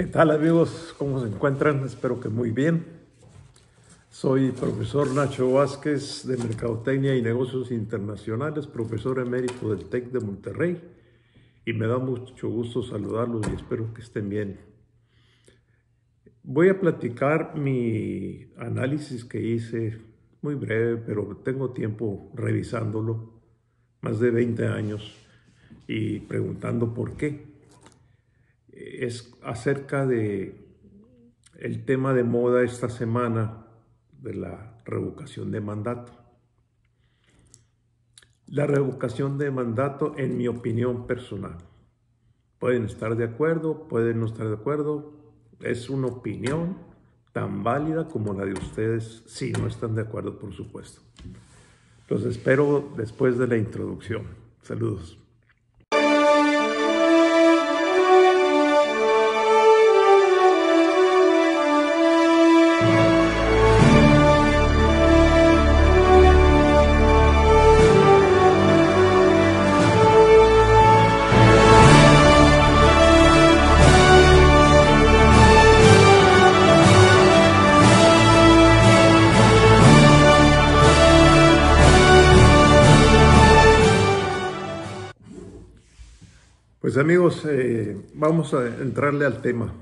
¿Qué tal amigos? ¿Cómo se encuentran? Espero que muy bien. Soy profesor Nacho Vázquez de Mercadotecnia y Negocios Internacionales, profesor emérito del TEC de Monterrey y me da mucho gusto saludarlos y espero que estén bien. Voy a platicar mi análisis que hice, muy breve, pero tengo tiempo revisándolo, más de 20 años, y preguntando por qué es acerca de el tema de moda esta semana de la revocación de mandato. La revocación de mandato, en mi opinión personal, pueden estar de acuerdo, pueden no estar de acuerdo, es una opinión tan válida como la de ustedes si no están de acuerdo, por supuesto. Los espero después de la introducción. Saludos. Pues amigos, eh, vamos a entrarle al tema.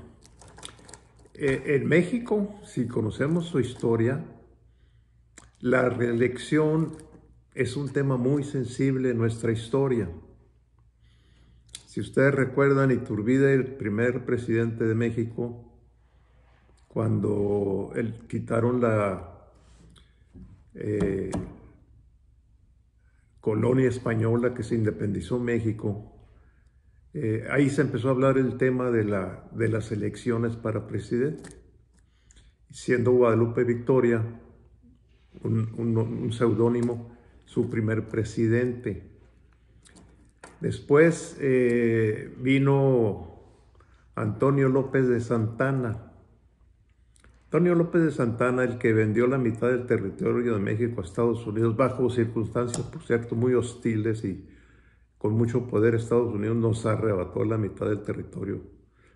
Eh, en México, si conocemos su historia, la reelección es un tema muy sensible en nuestra historia. Si ustedes recuerdan, Iturbide, el primer presidente de México, cuando quitaron la eh, colonia española que se independizó México, eh, ahí se empezó a hablar el tema de, de las elecciones para presidente, siendo Guadalupe Victoria un, seudónimo, su primer presidente. Después eh, vino Antonio López de Santana. Antonio López de Santana, el que vendió la mitad del territorio de México a Estados Unidos bajo circunstancias, por cierto, muy hostiles y con mucho poder Estados Unidos nos arrebató la mitad del territorio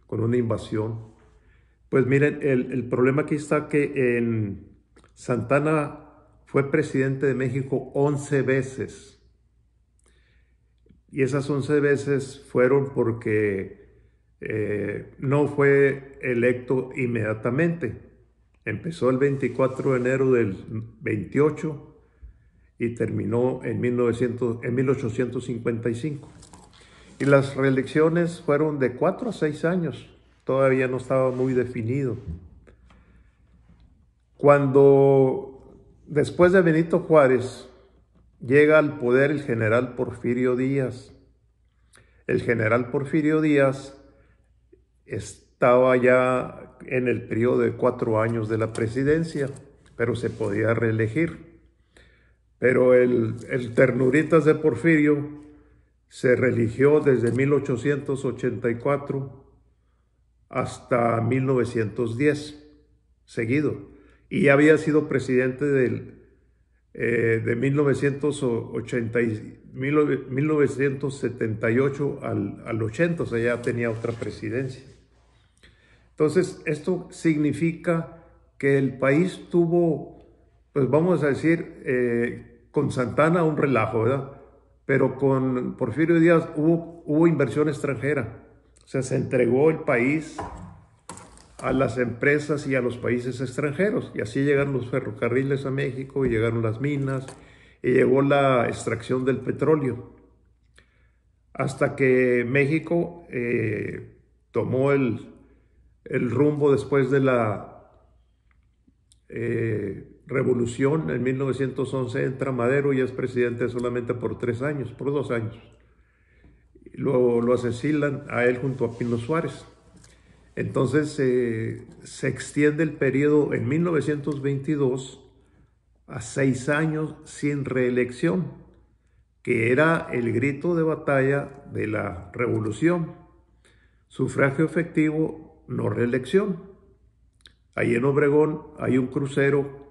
con una invasión. Pues miren, el, problema aquí está que en Santana fue presidente de México 11 veces. Y esas 11 veces fueron porque eh, no fue electo inmediatamente. Empezó el 24 de enero del 28 y terminó en, en 1855. Y las reelecciones fueron de cuatro a seis años, todavía no estaba muy definido. Cuando después de Benito Juárez llega al poder el general Porfirio Díaz, el general Porfirio Díaz estaba ya en el periodo de cuatro años de la presidencia, pero se podía reelegir. Pero el, Ternuritas de Porfirio se religió desde 1884 hasta 1910, seguido. Y ya había sido presidente del, eh, de 1980, 1978 al, 80, o sea, ya tenía otra presidencia. Entonces, esto significa que el país tuvo, pues vamos a decir, eh, con Santana un relajo, ¿verdad? Pero con Porfirio Díaz hubo, hubo inversión extranjera. O sea, se entregó el país a las empresas y a los países extranjeros. Y así llegaron los ferrocarriles a México, y llegaron las minas, y llegó la extracción del petróleo. Hasta que México eh, tomó el, rumbo después de la eh, revolución, en 1911 entra Madero y es presidente solamente por tres años, por dos años. luego lo asesinan a él junto a Pino Suárez. Entonces eh, se extiende el periodo en 1922 a seis años sin reelección, que era el grito de batalla de la revolución. Sufragio efectivo, no reelección. Ahí en Obregón hay un crucero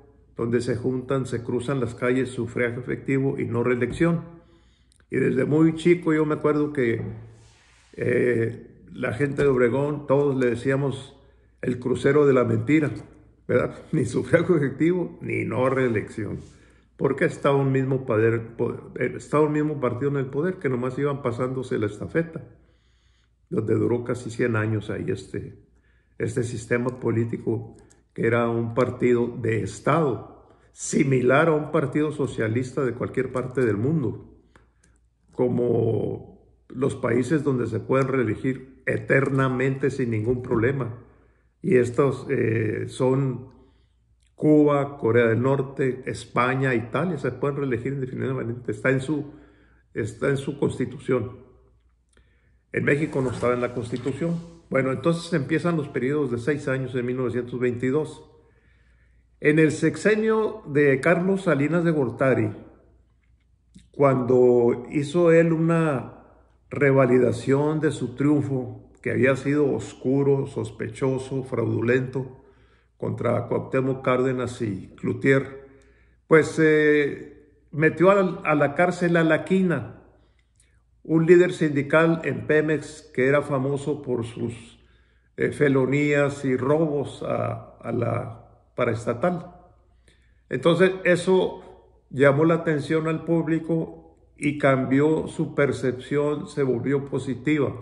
donde se juntan, se cruzan las calles, sufragio efectivo y no reelección. Y desde muy chico yo me acuerdo que eh, la gente de Obregón, todos le decíamos el crucero de la mentira, ¿verdad? Ni sufragio efectivo ni no reelección. Porque estaba un mismo, poder, estaba mismo partido en el poder que nomás iban pasándose la estafeta, donde duró casi 100 años ahí este, este sistema político que era un partido de Estado, similar a un partido socialista de cualquier parte del mundo, como los países donde se pueden reelegir eternamente sin ningún problema. Y estos eh, son Cuba, Corea del Norte, España, Italia, se pueden reelegir indefinidamente, está en su, está en su constitución. En México no estaba en la constitución, bueno, entonces empiezan los periodos de seis años de 1922. En el sexenio de Carlos Salinas de Gortari, cuando hizo él una revalidación de su triunfo, que había sido oscuro, sospechoso, fraudulento, contra Cuauhtémoc Cárdenas y Cloutier, pues eh, metió a la, a la cárcel a Laquina, un líder sindical en Pemex que era famoso por sus eh, felonías y robos a, a la paraestatal. Entonces eso llamó la atención al público y cambió su percepción, se volvió positiva.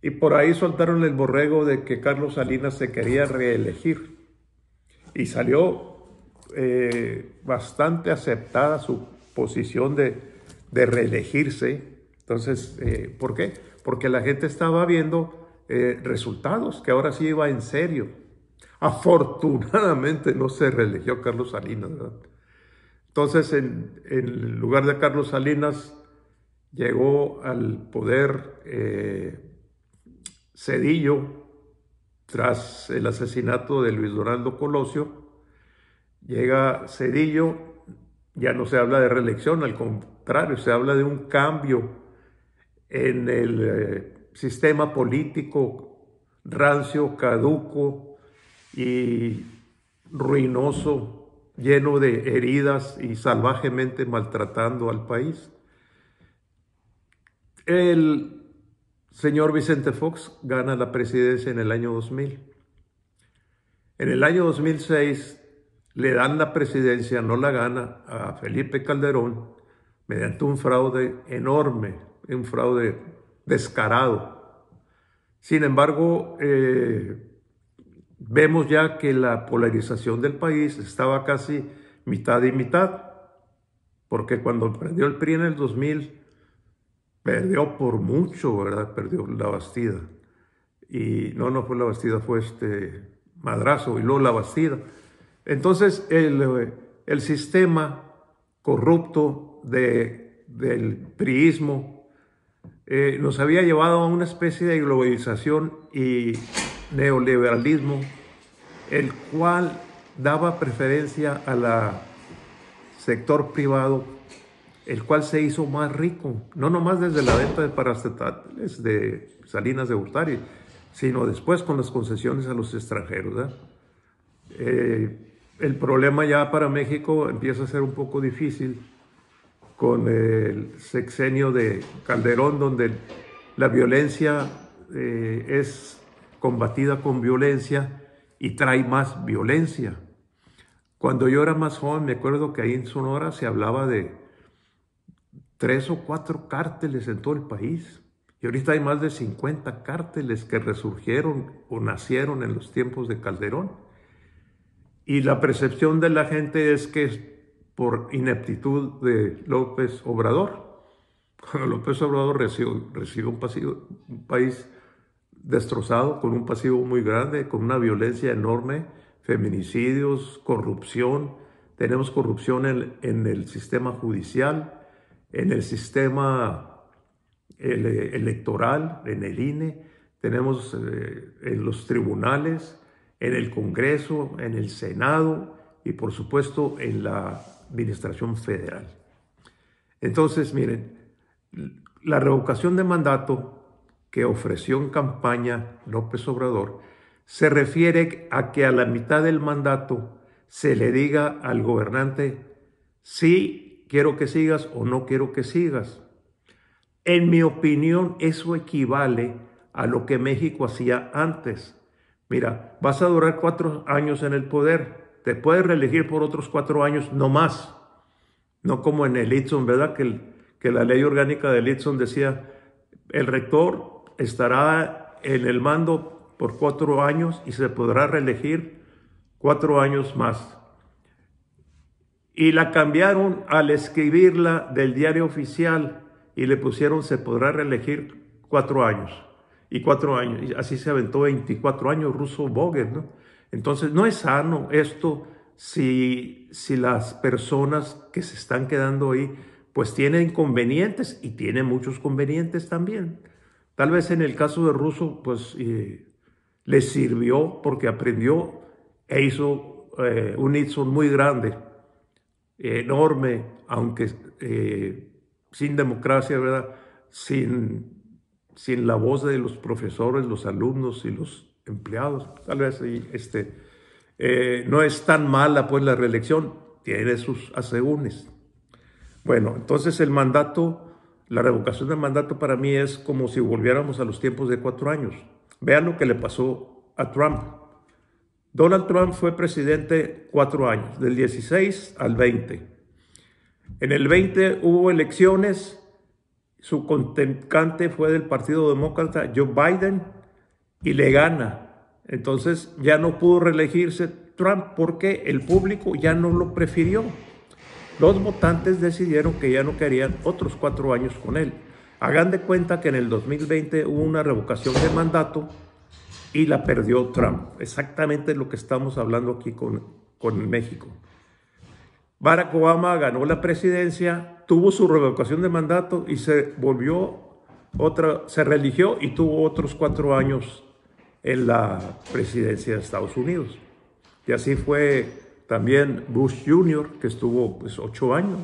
Y por ahí soltaron el borrego de que Carlos Salinas se quería reelegir. Y salió eh, bastante aceptada su posición de, de reelegirse. Entonces, eh, ¿por qué? Porque la gente estaba viendo eh, resultados, que ahora sí iba en serio. Afortunadamente no se reelegió Carlos Salinas. ¿verdad? Entonces, en, lugar de Carlos Salinas, llegó al poder eh, Cedillo tras el asesinato de Luis Donaldo Colosio. Llega Cedillo ya no se habla de reelección, al contrario, se habla de un cambio en el eh, sistema político rancio, caduco y ruinoso, lleno de heridas y salvajemente maltratando al país. El señor Vicente Fox gana la presidencia en el año 2000. En el año 2006 le dan la presidencia, no la gana, a Felipe Calderón mediante un fraude enorme, un fraude descarado. Sin embargo, eh, vemos ya que la polarización del país estaba casi mitad y mitad, porque cuando perdió el PRI en el 2000, perdió por mucho, ¿verdad? Perdió la Bastida. Y no, no fue la Bastida, fue este madrazo y luego la Bastida. Entonces, el, sistema corrupto del priismo eh, nos había llevado a una especie de globalización y neoliberalismo, el cual daba preferencia al sector privado, el cual se hizo más rico, no nomás desde la venta de de Salinas de Hurtari, sino después con las concesiones a los extranjeros. ¿eh? el problema ya para México empieza a ser un poco difícil con el sexenio de Calderón, donde la violencia eh, es combatida con violencia y trae más violencia. Cuando yo era más joven, me acuerdo que ahí en Sonora se hablaba de tres o cuatro cárteles en todo el país. Y ahorita hay más de 50 cárteles que resurgieron o nacieron en los tiempos de Calderón. Y la percepción de la gente es que es por ineptitud de López Obrador. Cuando López Obrador recibe, un, país destrozado, con un pasivo muy grande, con una violencia enorme, feminicidios, corrupción. Tenemos corrupción en, el sistema judicial, en el sistema electoral, en el INE, tenemos eh, en los tribunales, en el Congreso, en el Senado y por supuesto en la Administración Federal. Entonces, miren, la revocación de mandato que ofreció en campaña López Obrador se refiere a que a la mitad del mandato se le diga al gobernante si quiero que sigas o no quiero que sigas. En mi opinión, eso equivale a lo que México hacía antes Mira, vas a durar cuatro años en el poder, te puedes reelegir por otros cuatro años, no más. No como en el Hitson, ¿verdad? Que, la ley orgánica del Itson decía, el rector estará en el mando por cuatro años y se podrá reelegir cuatro años más. Y la cambiaron al escribirla del diario oficial y le pusieron se podrá reelegir cuatro años y cuatro años. así se aventó 24 años Russo Boger ¿no? Entonces, no es sano esto si, si las personas que se están quedando ahí, pues tienen convenientes y tienen muchos convenientes también. Tal vez en el caso de Russo, pues eh, le sirvió porque aprendió e hizo eh, un son muy grande, enorme, aunque eh, sin democracia, ¿verdad? Sin sin la voz de los profesores, los alumnos y los empleados. Tal vez este, eh, no es tan mala pues la reelección, tiene sus asegúnes. Bueno, entonces el mandato, la revocación del mandato para mí es como si volviéramos a los tiempos de cuatro años. Vean lo que le pasó a Trump. Donald Trump fue presidente cuatro años, del 16 al 20. En el 20 hubo elecciones su contendiente fue del Partido Demócrata, Joe Biden, y le gana. Entonces ya no pudo reelegirse Trump porque el público ya no lo prefirió. Los votantes decidieron que ya no querían otros cuatro años con él. Hagan de cuenta que en el 2020 hubo una revocación de mandato y la perdió Trump. Exactamente lo que estamos hablando aquí con, con México. Barack Obama ganó la presidencia tuvo su revocación de mandato y se volvió otra, se religió y tuvo otros cuatro años en la presidencia de Estados Unidos. Y así fue también Bush Jr., que estuvo pues, ocho años.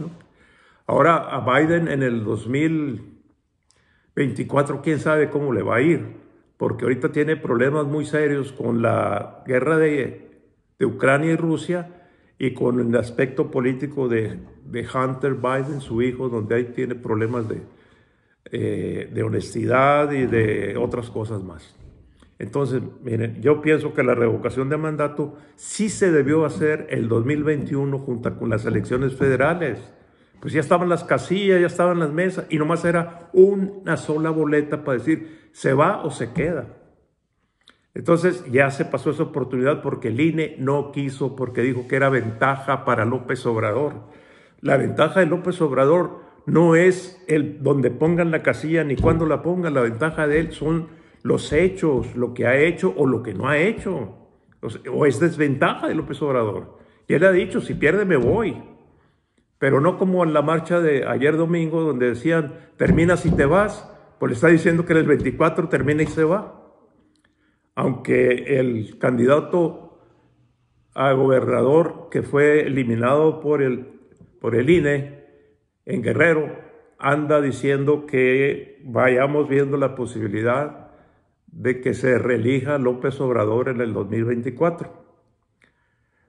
Ahora a Biden en el 2024, quién sabe cómo le va a ir, porque ahorita tiene problemas muy serios con la guerra de, de Ucrania y Rusia y con el aspecto político de, de Hunter Biden, su hijo, donde ahí tiene problemas de, eh, de honestidad y de otras cosas más. Entonces, miren, yo pienso que la revocación de mandato sí se debió hacer el 2021 junto con las elecciones federales. Pues ya estaban las casillas, ya estaban las mesas y nomás era una sola boleta para decir se va o se queda. Entonces ya se pasó esa oportunidad porque el INE no quiso, porque dijo que era ventaja para López Obrador. La ventaja de López Obrador no es el donde pongan la casilla ni cuándo la pongan, la ventaja de él son los hechos, lo que ha hecho o lo que no ha hecho. O es desventaja de López Obrador. Y él ha dicho, si pierde me voy. Pero no como en la marcha de ayer domingo donde decían, termina si te vas, pues le está diciendo que el 24 termina y se va aunque el candidato a gobernador que fue eliminado por el, por el INE en Guerrero anda diciendo que vayamos viendo la posibilidad de que se relija López Obrador en el 2024,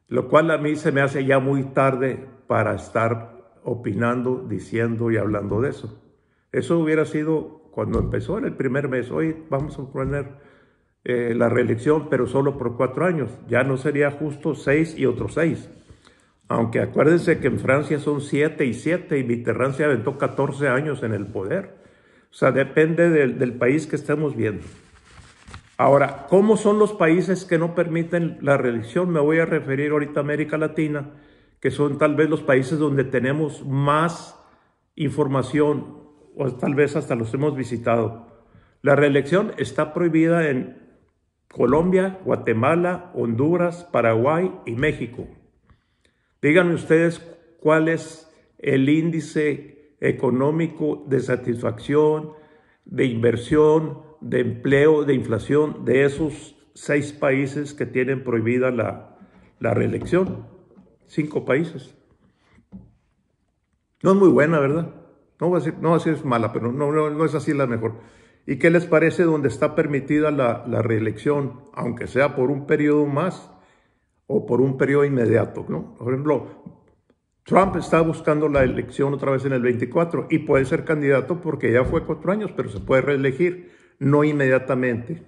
lo cual a mí se me hace ya muy tarde para estar opinando, diciendo y hablando de eso. Eso hubiera sido cuando empezó en el primer mes, hoy vamos a poner eh, la reelección, pero solo por cuatro años. Ya no sería justo seis y otros seis. Aunque acuérdense que en Francia son siete y siete y Mitterrand se aventó 14 años en el poder. O sea, depende del, país que estemos viendo. Ahora, ¿cómo son los países que no permiten la reelección? Me voy a referir ahorita a América Latina, que son tal vez los países donde tenemos más información, o tal vez hasta los hemos visitado. La reelección está prohibida en Colombia, Guatemala, Honduras, Paraguay y México. Díganme ustedes cuál es el índice económico de satisfacción, de inversión, de empleo, de inflación de esos seis países que tienen prohibida la, reelección. Cinco países. No es muy buena, ¿verdad? No va a ser no mala, pero no, no, no es así la mejor. ¿Y qué les parece donde está permitida la, reelección, aunque sea por un periodo más o por un periodo inmediato? ¿no? Por ejemplo, Trump está buscando la elección otra vez en el 24 y puede ser candidato porque ya fue cuatro años, pero se puede reelegir, no inmediatamente.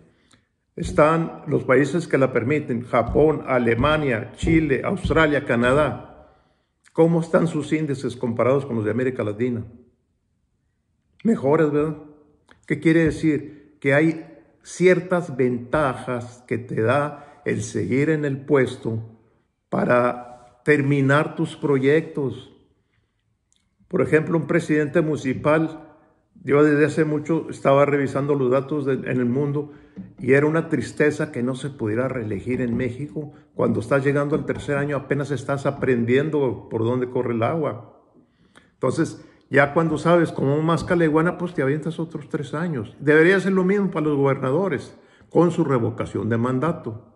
Están los países que la permiten, Japón, Alemania, Chile, Australia, Canadá. ¿Cómo están sus índices comparados con los de América Latina? Mejores, ¿verdad? ¿Qué quiere decir? Que hay ciertas ventajas que te da el seguir en el puesto para terminar tus proyectos. Por ejemplo, un presidente municipal, yo desde hace mucho estaba revisando los datos en el mundo y era una tristeza que no se pudiera reelegir en México. Cuando estás llegando al tercer año apenas estás aprendiendo por dónde corre el agua. Entonces, ya cuando sabes cómo más caleguana, pues te avientas otros tres años. Debería ser lo mismo para los gobernadores, con su revocación de mandato.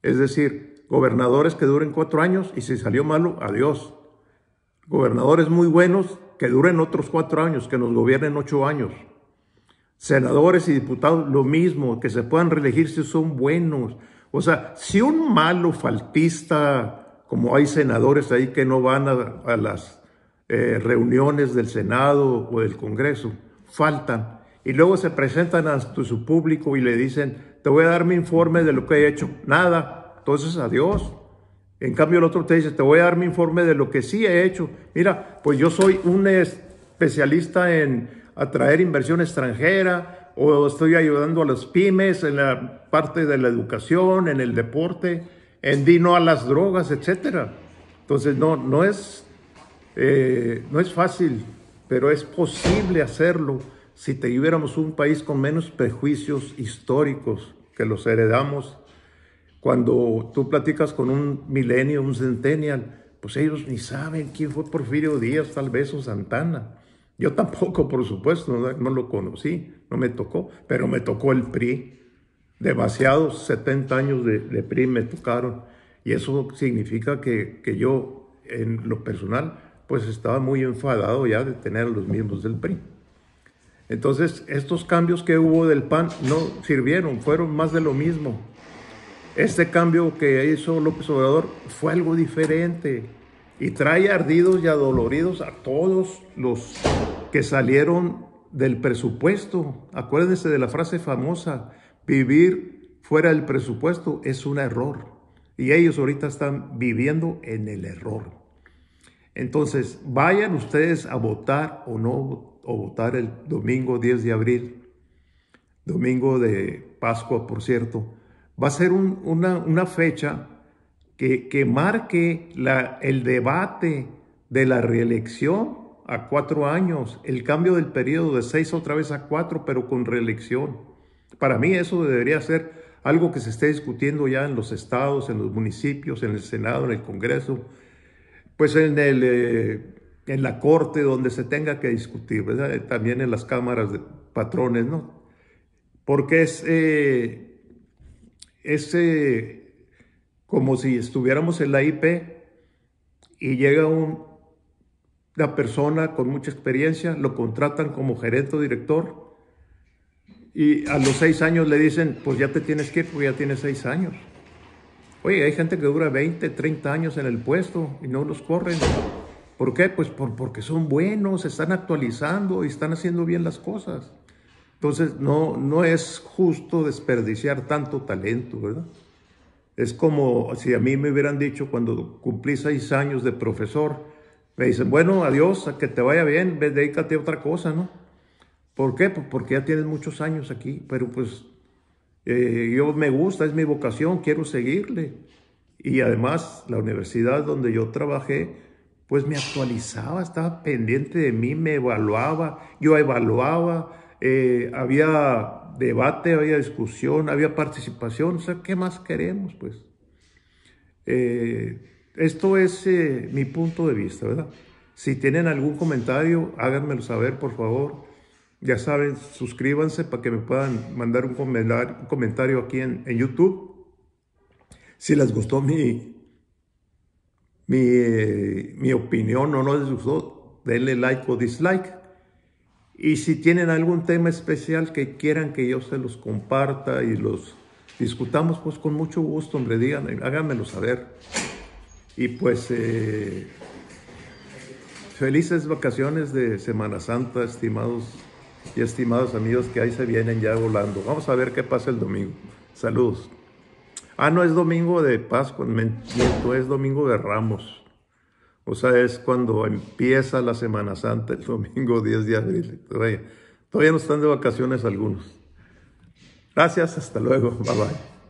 Es decir, gobernadores que duren cuatro años y si salió malo, adiós. Gobernadores muy buenos que duren otros cuatro años, que nos gobiernen ocho años. Senadores y diputados, lo mismo, que se puedan reelegir si son buenos. O sea, si un malo faltista, como hay senadores ahí que no van a las eh, reuniones del Senado o del Congreso, faltan, y luego se presentan a su público y le dicen, te voy a dar mi informe de lo que he hecho, nada, entonces adiós. En cambio el otro te dice, te voy a dar mi informe de lo que sí he hecho. Mira, pues yo soy un especialista en atraer inversión extranjera o estoy ayudando a las pymes en la parte de la educación, en el deporte, en dino a las drogas, etcétera. Entonces no, no es eh, no es fácil, pero es posible hacerlo si te tuviéramos un país con menos prejuicios históricos que los heredamos. Cuando tú platicas con un milenio, un centennial, pues ellos ni saben quién fue Porfirio Díaz, tal vez o Santana. Yo tampoco, por supuesto, no, lo conocí, no me tocó, pero me tocó el PRI. Demasiados 70 años de, PRI me tocaron. Y eso significa que yo, en lo personal, pues estaba muy enfadado ya de tener a los miembros del PRI. Entonces, estos cambios que hubo del PAN no sirvieron, fueron más de lo mismo. Este cambio que hizo López Obrador fue algo diferente y trae ardidos y adoloridos a todos los que salieron del presupuesto. Acuérdense de la frase famosa, vivir fuera del presupuesto es un error. Y ellos ahorita están viviendo en el error. Entonces, vayan ustedes a votar o no, o votar el domingo 10 de abril, domingo de Pascua, por cierto. Va a ser una, fecha que, marque el debate de la reelección a cuatro años, el cambio del periodo de seis otra vez a cuatro, pero con reelección. Para mí eso debería ser algo que se esté discutiendo ya en los estados, en los municipios, en el Senado, en el Congreso, pues en, el, eh, en la corte donde se tenga que discutir, también en las cámaras de patrones, ¿no? Porque es, eh, eh como si estuviéramos en la IP y llega un, una persona con mucha experiencia, lo contratan como gerente o director y a los seis años le dicen, pues ya te tienes que ir, porque ya tienes seis años. Oye, hay gente que dura 20, 30 años en el puesto y no los corren. ¿Por qué? Pues por, porque son buenos, están actualizando y están haciendo bien las cosas. Entonces, no, no es justo desperdiciar tanto talento, ¿verdad? Es como si a mí me hubieran dicho cuando cumplí seis años de profesor, me dicen, bueno, adiós, que te vaya bien, dedícate a otra cosa, ¿no? ¿Por qué? Pues porque ya tienes muchos años aquí, pero pues eh, yo me gusta, es mi vocación, quiero seguirle. Y además la universidad donde yo trabajé, pues me actualizaba, estaba pendiente de mí, me evaluaba, yo evaluaba, eh, había debate, había discusión, había participación, o sea, ¿qué más queremos? Pues eh, esto es mi punto de vista, ¿verdad? Si tienen algún comentario, háganmelo saber, por favor. Ya saben, suscríbanse para que me puedan mandar un comentario aquí en, YouTube. Si les gustó mi, mi, opinión o no les gustó, denle like o dislike. Y si tienen algún tema especial que quieran que yo se los comparta y los discutamos, pues con mucho gusto, hombre, digan, háganmelo saber. Y pues eh, felices vacaciones de Semana Santa, estimados y estimados amigos que ahí se vienen ya volando. Vamos a ver qué pasa el domingo. Saludos. Ah, no es domingo de Pascua, me es domingo de Ramos. O sea, es cuando empieza la Semana Santa, el domingo 10 de abril. todavía no están de vacaciones algunos. Gracias, hasta luego. Bye bye.